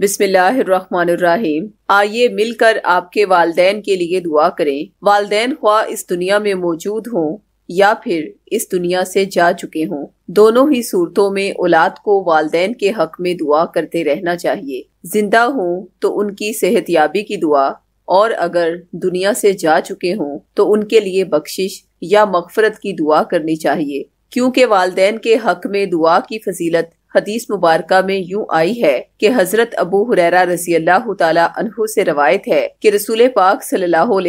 बिस्मिल्लाहिर्रहमानिर्रहीम आइए मिलकर आपके वालदेन के लिए दुआ करें वालदेन ख्वा इस दुनिया में मौजूद हों या फिर इस दुनिया से जा चुके हों दोनों ही सूरतों में औलाद को वालदेन के हक में दुआ करते रहना चाहिए जिंदा हों तो उनकी सेहत याबी की दुआ और अगर दुनिया से जा चुके हों तो उनके लिए बख्शिश या मगफरत की दुआ करनी चाहिए क्योंकि वालदेन के हक में दुआ की फजीलत हदीस मुबारक में यूँ आई है कि हजरत अबू हुरैरा रजी अल्लाह तहु से रवायत है कि रसूल पाक सल्लाम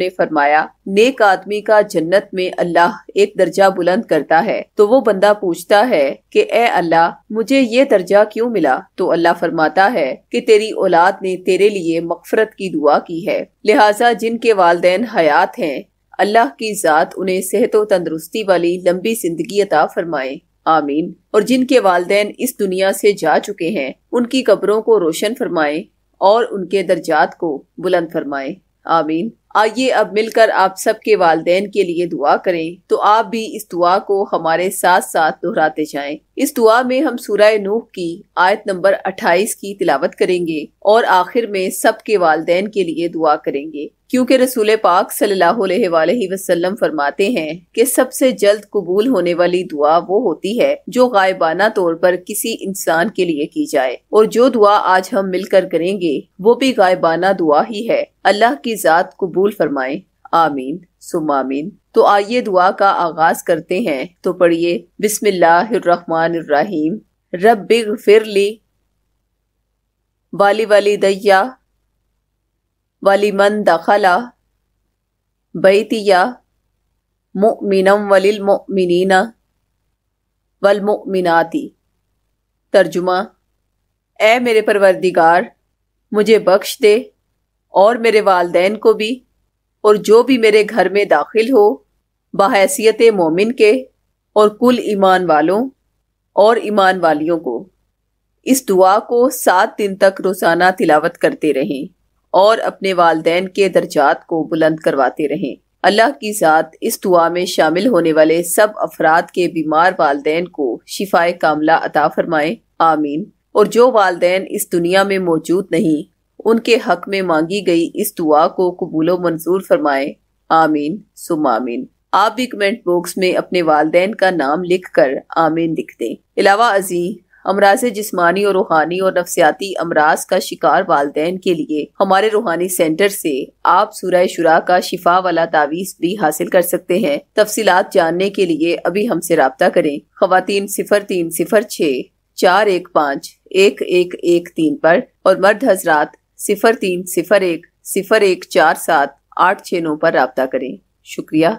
ने फरमाया नेक आदमी का जन्नत में अल्लाह एक दर्जा बुलंद करता है तो वो बंदा पूछता है कि ए अल्लाह मुझे ये दर्जा क्यों मिला तो अल्लाह फरमाता है कि तेरी औलाद ने तेरे लिए मकफरत की दुआ की है लिहाजा जिनके वालदे हयात हैं अल्लाह की ज़ात उन्हें सेहत व तंदरुस्ती वाली लंबी जिंदगी अता फरमाए आमीन और जिनके वालदेन इस दुनिया से जा चुके हैं उनकी कब्रों को रोशन फरमाए और उनके दर्जात को बुलंद फरमाए आमीन आइए अब मिलकर आप सबके वालदेन के लिए दुआ करें तो आप भी इस दुआ को हमारे साथ साथ दोहराते जाएं। इस दुआ में हम सूरह नूह की आयत नंबर 28 की तिलावत करेंगे और आखिर में सबके वालदेन के लिए दुआ करेंगे क्योंकि रसूल पाक सल्लल्लाहु वसल्लम फरमाते हैं कि सबसे जल्द कबूल होने वाली दुआ वो होती है जो गायबाना तौर पर किसी इंसान के लिए की जाए और जो दुआ आज हम मिलकर करेंगे वो भी गायबाना दुआ ही है अल्लाह की ज़ात कबूल फरमाए आमीन सुमामीन तो आइए दुआ का आगाज करते हैं तो पढ़िए बिस्मिल्लाम रब फिर ली वाली वाली दैया वलिमन दखला बैतिया मुमिनम वल मुमिनाती तर्जुमा ए मेरे परवरदिगार मुझे बख्श दे और मेरे वालदेन को भी और जो भी मेरे घर में दाखिल हो बाहैसियत मोमिन के और कुल ईमान वालों और ईमान वालियों को इस दुआ को सात दिन तक रोज़ाना तिलावत करते रहें और अपने वालदेन के दर्जात को बुलंद करवाते रहें अल्लाह की ज़ात इस दुआ में शामिल होने वाले सब अफराद के बीमार वालदेन को शिफाय कामला अता फरमाएं आमीन और जो वालदेन इस दुनिया में मौजूद नहीं उनके हक में मांगी गई इस दुआ को कबूल मंजूर फरमाएं आमीन सुम आमीन आप भी कमेंट बॉक्स में अपने वालदेन का नाम लिख कर आमीन लिख दें अलावा अजी अमराज जिस्मानी और रूहानी और नफसियाती अमराज का शिकार वालदे के लिए हमारे रूहानी सेंटर से आप सूरह शुरा का शिफा वाला तावीज़ भी हासिल कर सकते हैं तफसीत जानने के लिए अभी हमसे रबता करें खातन सिफर तीन सिफर छः चार एक पाँच एक एक एक तीन पर और मर्द हजरात सिफर तीन सिफर एक सिफर एक चार सात आठ छः नौ पर रबता करें शुक्रिया